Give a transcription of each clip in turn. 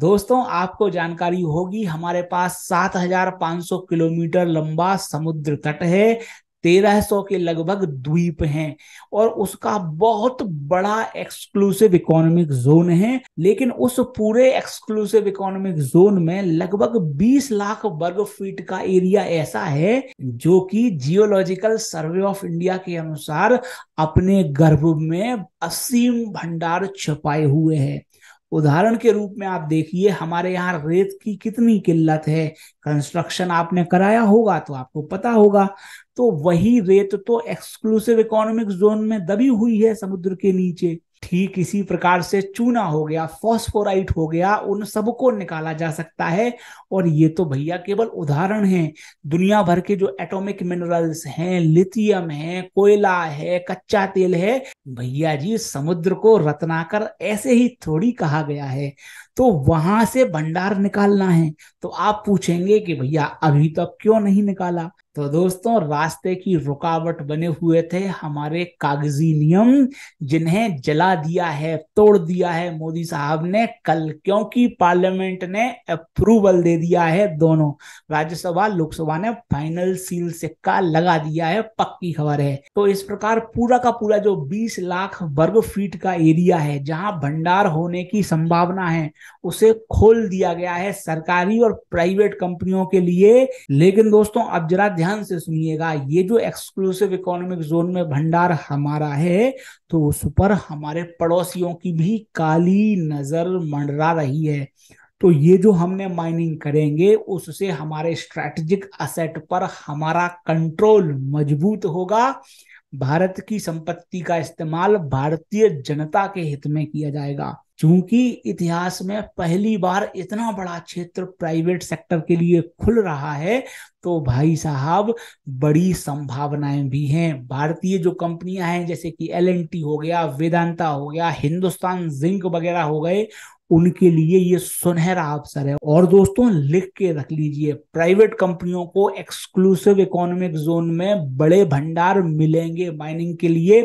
दोस्तों आपको जानकारी होगी हमारे पास 7,500 किलोमीटर लंबा समुद्र तट है 1300 के लगभग द्वीप हैं और उसका बहुत बड़ा एक्सक्लूसिव इकोनॉमिक जोन है लेकिन उस पूरे एक्सक्लूसिव इकोनॉमिक जोन में लगभग 20 लाख वर्ग फीट का एरिया ऐसा है जो कि जियोलॉजिकल सर्वे ऑफ इंडिया के अनुसार अपने गर्भ में असीम भंडार छुपाए हुए है उदाहरण के रूप में आप देखिए हमारे यहाँ रेत की कितनी किल्लत है कंस्ट्रक्शन आपने कराया होगा तो आपको पता होगा तो वही रेत तो एक्सक्लूसिव इकोनॉमिक जोन में दबी हुई है समुद्र के नीचे ही किसी प्रकार से चूना हो गया फॉस्फोराइट हो गया उन सबको निकाला जा सकता है और ये तो भैया केवल उदाहरण है दुनिया भर के जो एटॉमिक मिनरल्स हैं लिथियम है कोयला है कच्चा तेल है भैया जी समुद्र को रत्नाकर ऐसे ही थोड़ी कहा गया है तो वहां से भंडार निकालना है तो आप पूछेंगे कि भैया अभी तक तो क्यों नहीं निकाला तो दोस्तों रास्ते की रुकावट बने हुए थे हमारे कागजी नियम जिन्हें जला दिया है तोड़ दिया है मोदी साहब ने कल क्योंकि पार्लियामेंट ने अप्रूवल दे दिया है दोनों राज्यसभा लोकसभा ने फाइनल सील सिक्का लगा दिया है पक्की खबर है तो इस प्रकार पूरा का पूरा जो 20 लाख वर्ग फीट का एरिया है जहां भंडार होने की संभावना है उसे खोल दिया गया है सरकारी और प्राइवेट कंपनियों के लिए लेकिन दोस्तों अब जरा ध्यान से सुनिएगा ये जो एक्सक्लूसिव इकोनॉमिक जोन में भंडार हमारा है तो उस पर हमारे पड़ोसियों की भी काली नजर मंडरा रही है तो ये जो हमने माइनिंग करेंगे उससे हमारे स्ट्रेटजिक असेट पर हमारा कंट्रोल मजबूत होगा भारत की संपत्ति का इस्तेमाल भारतीय जनता के हित में किया जाएगा चूंकि इतिहास में पहली बार इतना बड़ा क्षेत्र प्राइवेट सेक्टर के लिए खुल रहा है तो भाई साहब बड़ी संभावनाएं भी हैं भारतीय जो कंपनियां हैं जैसे कि एल हो गया वेदांता हो गया हिंदुस्तान जिंक वगैरह हो गए उनके लिए ये सुनहरा अवसर है और दोस्तों लिख के रख लीजिए प्राइवेट कंपनियों को एक्सक्लूसिव इकोनॉमिक जोन में बड़े भंडार मिलेंगे माइनिंग के लिए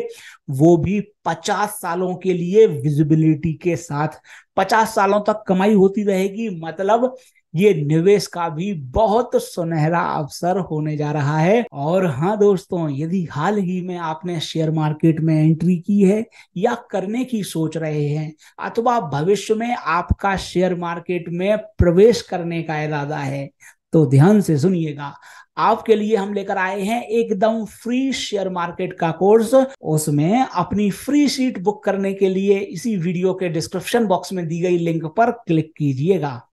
वो भी 50 सालों के लिए विजिबिलिटी के साथ 50 सालों तक कमाई होती रहेगी मतलब ये निवेश का भी बहुत सुनहरा अवसर होने जा रहा है और हाँ दोस्तों यदि हाल ही में आपने शेयर मार्केट में एंट्री की है या करने की सोच रहे हैं अथवा भविष्य में आपका शेयर मार्केट में प्रवेश करने का इरादा है तो ध्यान से सुनिएगा आपके लिए हम लेकर आए हैं एकदम फ्री शेयर मार्केट का कोर्स उसमें अपनी फ्री सीट बुक करने के लिए इसी वीडियो के डिस्क्रिप्शन बॉक्स में दी गई लिंक पर क्लिक कीजिएगा